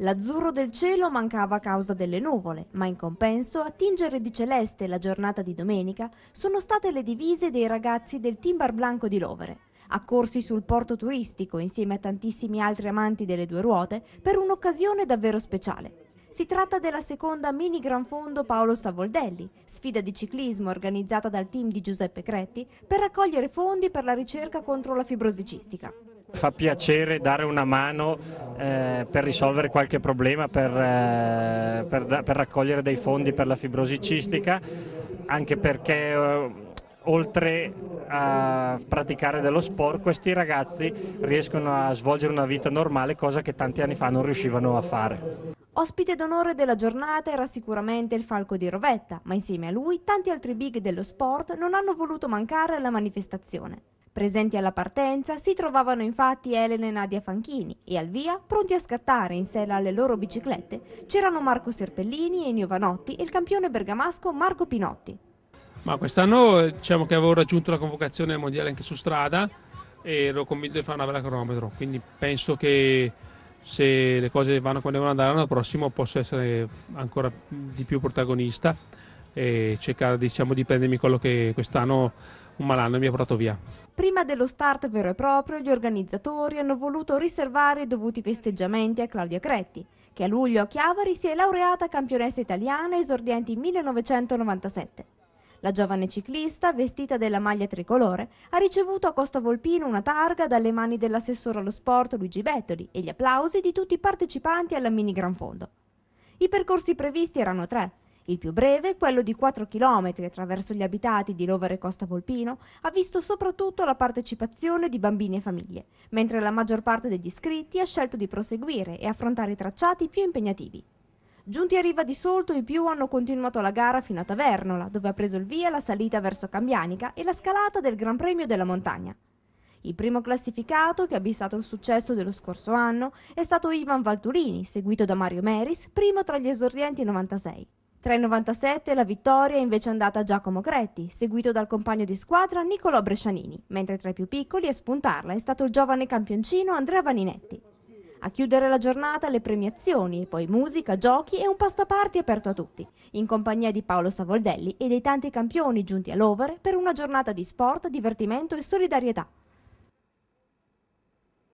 L'azzurro del cielo mancava a causa delle nuvole, ma in compenso a tingere di celeste la giornata di domenica sono state le divise dei ragazzi del Timbar Blanco di Lovere, accorsi sul porto turistico insieme a tantissimi altri amanti delle due ruote per un'occasione davvero speciale. Si tratta della seconda mini gran fondo Paolo Savoldelli, sfida di ciclismo organizzata dal team di Giuseppe Cretti per raccogliere fondi per la ricerca contro la fibrosicistica. Fa piacere dare una mano eh, per risolvere qualche problema, per, eh, per, per, raccogliere dei fondi per la fibrosi cistica, anche perché eh, oltre a praticare dello sport questi ragazzi riescono a svolgere una vita normale, cosa che tanti anni fa non riuscivano a fare. Ospite d'onore della giornata era sicuramente il Falco di Rovetta, ma insieme a lui tanti altri big dello sport non hanno voluto mancare alla manifestazione. Presenti alla partenza si trovavano infatti Elena e Nadia Fanchini e al via, pronti a scattare in sella alle loro biciclette, c'erano Marco Serpellini, e Vanotti e il campione bergamasco Marco Pinotti. Ma quest'anno eh, diciamo che avevo raggiunto la convocazione mondiale anche su strada e ero convinto di fare una bella cronometro, quindi penso che se le cose vanno come devono andare l'anno prossimo posso essere ancora di più protagonista e cercare diciamo, di prendermi quello che quest'anno un malanno e mi ha portato via. Prima dello start vero e proprio, gli organizzatori hanno voluto riservare i dovuti festeggiamenti a Claudia Cretti, che a luglio a Chiavari si è laureata campionessa italiana esordiente in 1997. La giovane ciclista, vestita della maglia tricolore, ha ricevuto a Costa Volpino una targa dalle mani dell'assessore allo sport Luigi Bettoli e gli applausi di tutti i partecipanti alla Mini Gran Fondo. I percorsi previsti erano tre, il più breve, quello di 4 km attraverso gli abitati di Lovere e Costa Volpino, ha visto soprattutto la partecipazione di bambini e famiglie, mentre la maggior parte degli iscritti ha scelto di proseguire e affrontare i tracciati più impegnativi. Giunti a riva di Solto, i più hanno continuato la gara fino a Tavernola, dove ha preso il via la salita verso Cambianica e la scalata del Gran Premio della Montagna. Il primo classificato, che ha bissato il successo dello scorso anno, è stato Ivan Valturini, seguito da Mario Meris, primo tra gli esordienti 96. Tra il 97 la vittoria è invece andata a Giacomo Cretti, seguito dal compagno di squadra Niccolò Brescianini, mentre tra i più piccoli a spuntarla è stato il giovane campioncino Andrea Vaninetti. A chiudere la giornata le premiazioni, poi musica, giochi e un pastaparti aperto a tutti, in compagnia di Paolo Savoldelli e dei tanti campioni giunti all'Over per una giornata di sport, divertimento e solidarietà.